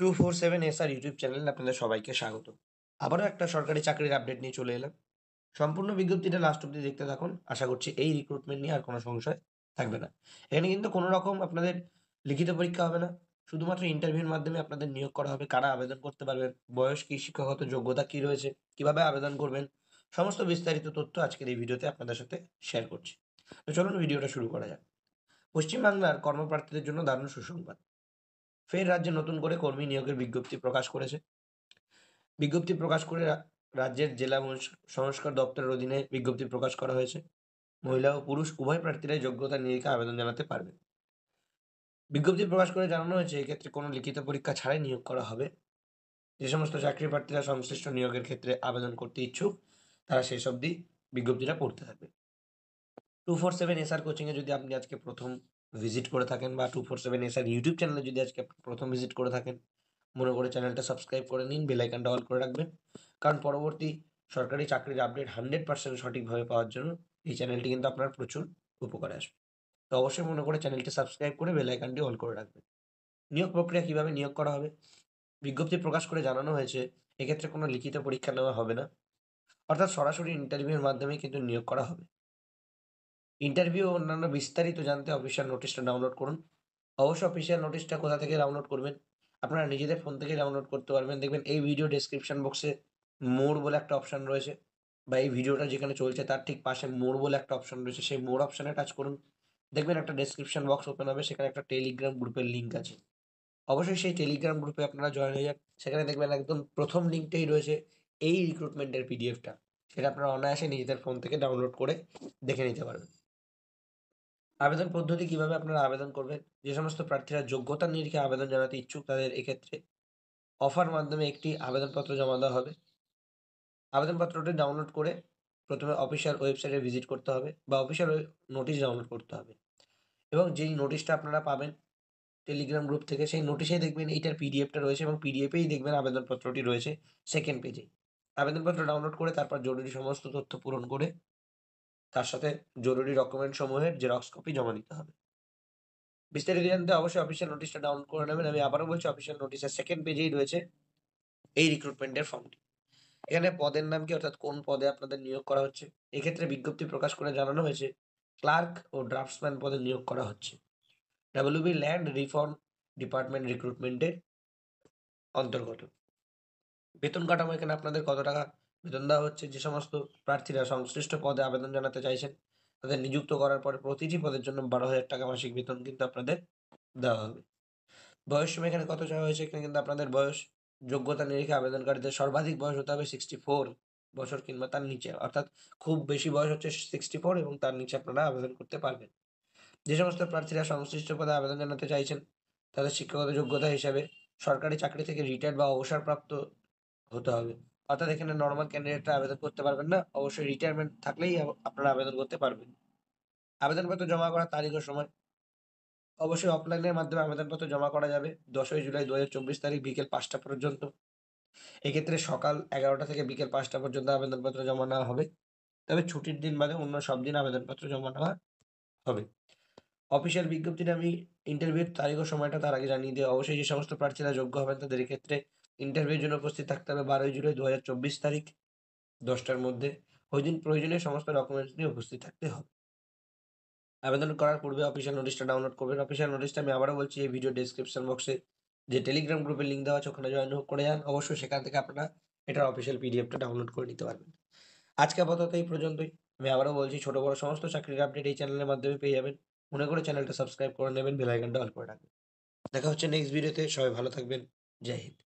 two four seven S R YouTube চ্যানেলে আপনাদের সবাইকে স্বাগত আবারও একটা সরকারি চাকরির আপডেট নিয়ে চলে এলাম সম্পূর্ণ বিজ্ঞপ্তিটা লাস্ট অব্দি দেখতে থাকুন আশা করছি এই রিক্রুটমেন্ট নিয়ে আর কোনো সংশয় থাকবে না এখানে কিন্তু কোনো রকম আপনাদের লিখিত পরীক্ষা হবে না শুধুমাত্র ইন্টারভিউর মাধ্যমে আপনাদের নিয়োগ করা হবে কারা আবেদন করতে পারবেন বয়স কী শিক্ষাগত যোগ্যতা কী রয়েছে কিভাবে আবেদন করবেন সমস্ত বিস্তারিত তথ্য আজকের এই ভিডিওতে আপনাদের সাথে শেয়ার করছি তো চলুন ভিডিওটা শুরু করা যাক পশ্চিমবাংলার কর্মপ্রার্থীদের জন্য দারুণ সুসংবাদ ফের রাজ্যে নতুন করে কর্মী নিয়োগের বিজ্ঞপ্তি প্রকাশ করেছে বিজ্ঞপ্তি প্রকাশ করে রাজ্যের জেলা সংস্কার দপ্তরের অধীনে বিজ্ঞপ্তি প্রকাশ করা হয়েছে মহিলা ও পুরুষ উভয় প্রার্থীরাই যোগ্যতা নিয়ে আবেদন জানাতে পারবে বিজ্ঞপ্তি প্রকাশ করে জানানো হয়েছে এক্ষেত্রে কোনো লিখিত পরীক্ষা ছাড়াই নিয়োগ করা হবে যে সমস্ত চাকরি প্রার্থীরা সংশ্লিষ্ট নিয়োগের ক্ষেত্রে আবেদন করতে ইচ্ছুক তারা সেই সব বিজ্ঞপ্তিটা পড়তে থাকবে টু ফোর সেভেন এসআর কোচিংয়ে যদি আপনি আজকে প্রথম ভিজিট করে থাকেন বা two four seven S R YouTube চ্যানেলে যদি আজকে প্রথম ভিজিট করে থাকেন মনে করে চ্যানেলটা সাবস্ক্রাইব করে নিন বেলাইকানটা অল করে রাখবেন কারণ পরবর্তী সরকারি চাকরির আপডেট হান্ড্রেড পার্সেন্ট সঠিকভাবে পাওয়ার জন্য এই চ্যানেলটি কিন্তু আপনার প্রচুর উপকারে আসবে তো অবশ্যই মনে করে চ্যানেলটি সাবস্ক্রাইব করে বেলাইকানটি অল করে রাখবেন নিয়োগ প্রক্রিয়া কীভাবে নিয়োগ করা হবে বিজ্ঞপ্তি প্রকাশ করে জানানো হয়েছে এক্ষেত্রে কোনো লিখিত পরীক্ষা নেওয়া হবে না অর্থাৎ সরাসরি ইন্টারভিউয়ের মাধ্যমে কিন্তু নিয়োগ করা হবে ইন্টারভিউ ও অন্যান্য বিস্তারিত জানতে অফিসিয়াল নোটিশটা ডাউনলোড করুন অবশ্য অফিসিয়াল নোটিশটা কোথা থেকে ডাউনলোড করবেন আপনারা নিজেদের ফোন থেকে ডাউনলোড করতে পারবেন দেখবেন এই ভিডিও ডেসক্রিপশন বক্সে মোর বলে একটা অপশান রয়েছে বা এই ভিডিওটা যেখানে চলছে তার ঠিক পাশে মোর বলে একটা অপশান রয়েছে সেই মোর অপশানে টাচ করুন দেখবেন একটা ডেসক্রিপশন বক্স ওপেন হবে সেখানে একটা টেলিগ্রাম গ্রুপের লিঙ্ক আছে অবশ্যই সেই টেলিগ্রাম গ্রুপে আপনারা জয়েন হয়ে যান সেখানে দেখবেন একদম প্রথম লিঙ্কটাই রয়েছে এই রিক্রুটমেন্টের পিডিএফটা সেটা আপনারা অনায়াসে নিজেদের ফোন থেকে ডাউনলোড করে দেখে নিতে পারবেন আবেদন পদ্ধতি কিভাবে আপনারা আবেদন করবেন যে সমস্ত প্রার্থীরা যোগ্যতা নিরিখে আবেদন জানাতে ইচ্ছুক তাদের এক্ষেত্রে অফার মাধ্যমে একটি আবেদনপত্র জমা দেওয়া হবে আবেদনপত্রটি ডাউনলোড করে প্রথমে অফিসিয়াল ওয়েবসাইটে ভিজিট করতে হবে বা অফিসিয়াল নোটিশ ডাউনলোড করতে হবে এবং যেই নোটিশটা আপনারা পাবেন টেলিগ্রাম গ্রুপ থেকে সেই নোটিশেই দেখবেন এইটার পিডিএফটা রয়েছে এবং পিডিএফেই দেখবেন আবেদনপত্রটি রয়েছে সেকেন্ড পেজে আবেদনপত্র ডাউনলোড করে তারপর জরুরি সমস্ত তথ্য পূরণ করে তার সাথে জরুরি ডকুমেন্ট সমূহের জেরক্স কপি জমা দিতে হবে বিস্তারিত জানতে অবশ্যই অফিসিয়াল নোটিশটা ডাউন করে নেবেন আমি আবারও বলছি অফিসিয়াল নোটিশের সেকেন্ড পেজেই রয়েছে এই রিক্রুটমেন্টের ফর্মটি এখানে পদের নাম কি অর্থাৎ কোন পদে আপনাদের নিয়োগ করা হচ্ছে এক্ষেত্রে বিজ্ঞপ্তি প্রকাশ করে জানানো হয়েছে ক্লার্ক ও ড্রাফটসম্যান পদে নিয়োগ করা হচ্ছে ডাব্লিউবি ল্যান্ড রিফর্ম ডিপার্টমেন্ট রিক্রুটমেন্টের অন্তর্গত বেতন কাঠামো এখানে আপনাদের কত টাকা বেতন দেওয়া হচ্ছে যে সমস্ত প্রার্থীরা সংশ্লিষ্ট পদে আবেদন জানাতে চাইছেন তাদের নিযুক্ত করার পরে প্রতিটি পদের জন্য বারো হাজার টাকা মাসিক বেতন কিন্তু আপনাদের দেওয়া হবে বয়স সময় এখানে কত চাওয়া হয়েছে এখানে কিন্তু আপনাদের বয়স যোগ্যতা নিরিখে আবেদনকারীদের সর্বাধিক বয়স হতে হবে সিক্সটি ফোর বছর কিংবা তার নিচে অর্থাৎ খুব বেশি বয়স হচ্ছে সিক্সটি ফোর এবং তার নিচে আপনারা আবেদন করতে পারবেন যে সমস্ত প্রার্থীরা সংশ্লিষ্ট পদে আবেদন জানাতে চাইছেন তাদের শিক্ষাগত যোগ্যতা হিসাবে সরকারি চাকরি থেকে রিটায়ার্ড বা অবসরপ্রাপ্ত হতে হবে অর্থাৎ এখানে নর্মাল ক্যান্ডিডেটরা আবেদন করতে পারবেন না অবশ্যই রিটায়ারমেন্ট থাকলেই আপনারা আবেদন করতে পারবেন আবেদনপত্র জমা করার তারিখ ও সময় অবশ্যই অফলাইনের মাধ্যমে আবেদনপত্র জমা করা যাবে দশই জুলাই দু তারিখ বিকেল পাঁচটা পর্যন্ত এক্ষেত্রে সকাল এগারোটা থেকে বিকেল পাঁচটা পর্যন্ত আবেদনপত্র জমা নেওয়া হবে তবে ছুটির দিন বাদে অন্য সব দিন আবেদনপত্র জমা নেওয়া হবে অফিসিয়াল বিজ্ঞপ্তিটা আমি ইন্টারভিউর তারিখ ও সময়টা তার আগে জানিয়ে দিই অবশ্যই যে সমস্ত প্রার্থীরা যোগ্য হবেন তাদের ক্ষেত্রে ইন্টারভিউর জন্য উপস্থিত থাকতে হবে বারোই জুলাই দু তারিখ দশটার মধ্যে ওই দিন প্রয়োজনীয় সমস্ত ডকুমেন্টস নিয়ে উপস্থিত থাকতে হবে আবেদন করার পূর্বে অফিসিয়াল নোটিশটা ডাউনলোড করবেন অফিসিয়াল নোটিশটা আমি আবারও বলছি এই ভিডিও ডিসক্রিপশন বক্সে যে টেলিগ্রাম গ্রুপের লিঙ্ক দেওয়া আছে ওখানে জয়েন করে যান অবশ্যই সেখান থেকে আপনারা এটার অফিসিয়াল পিডিএফটা ডাউনলোড করে নিতে পারবেন আজকে আপাতত এই পর্যন্তই আমি আবারও বলছি ছোটো বড়ো সমস্ত চাকরির আপডেট এই চ্যানেলের মাধ্যমে পেয়ে যাবেন মনে করে চ্যানেলটা সাবস্ক্রাইব করে নেবেন বেলাইকনটা অল করে রাখবেন দেখা হচ্ছে নেক্সট ভিডিওতে সবাই ভালো থাকবেন জয় হিন্দ